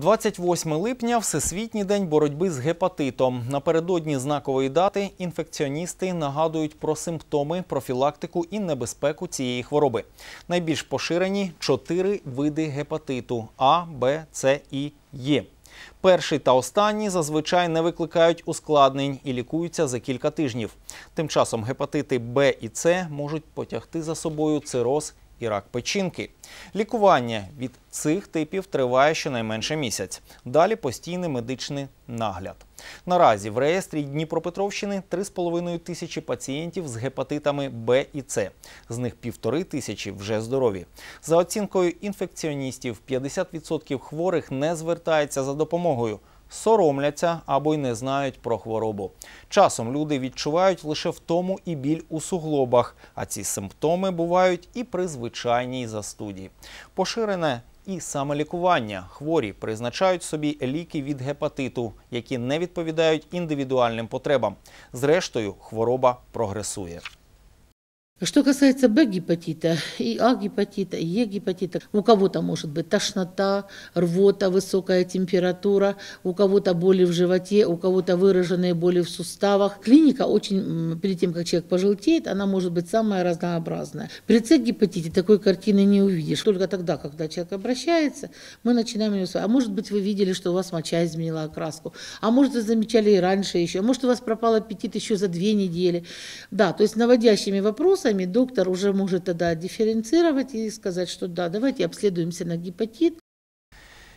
28 липня Всесвітній день боротьби з гепатитом. Напередодні знакової дати інфекціоністи нагадують про симптоми, профілактику і небезпеку цієї хвороби. Найбільш поширені чотири види гепатиту А, Б, С і Є. Перший та останній зазвичай не викликають ускладнень і лікуються за кілька тижнів. Тим часом гепатити Б і С можуть потягти за собою цироз і рак печінки. Лікування від цих типів триває щонайменше місяць. Далі постійний медичний нагляд. Наразі в реєстрі Дніпропетровщини 3,5 тисячі пацієнтів з гепатитами Б і С. З них півтори тисячі вже здорові. За оцінкою інфекціоністів, 50% хворих не звертається за допомогою соромляться або й не знають про хворобу. Часом люди відчувають лише втому і біль у суглобах, а ці симптоми бувають і при звичайній застуді. Поширене і саме лікування хворі призначають собі ліки від гепатиту, які не відповідають індивідуальним потребам. Зрештою, хвороба прогресує. Что касается Б-гепатита и А-гепатита, и Е-гепатита, у кого-то может быть тошнота, рвота, высокая температура, у кого-то боли в животе, у кого-то выраженные боли в суставах. Клиника очень, перед тем, как человек пожелтеет, она может быть самая разнообразная. При С-гепатите такой картины не увидишь. Только тогда, когда человек обращается, мы начинаем ее... А может быть, вы видели, что у вас моча изменила окраску. А может, вы замечали и раньше еще. А может, у вас пропал аппетит еще за две недели. Да, то есть наводящими вопросами классами, доктор уже может тогда дифференцировать и сказать, что да, давайте обследуемся на гепатит.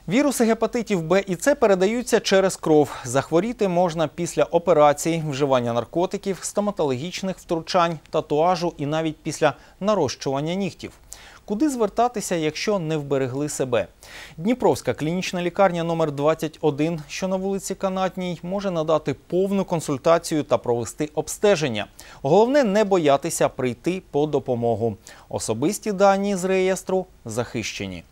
Віруси гепатитів Б і С передаються через кров. Захворіти можна після операцій, вживання наркотиків, стоматологічних втручань, татуажу і навіть після нарощування нігтів. Куди звертатися, якщо не вберегли себе? Дніпровська клінічна лікарня номер 21 що на вулиці Канатній, може надати повну консультацію та провести обстеження. Головне не боятися прийти по допомогу. Особисті дані з реєстру захищені.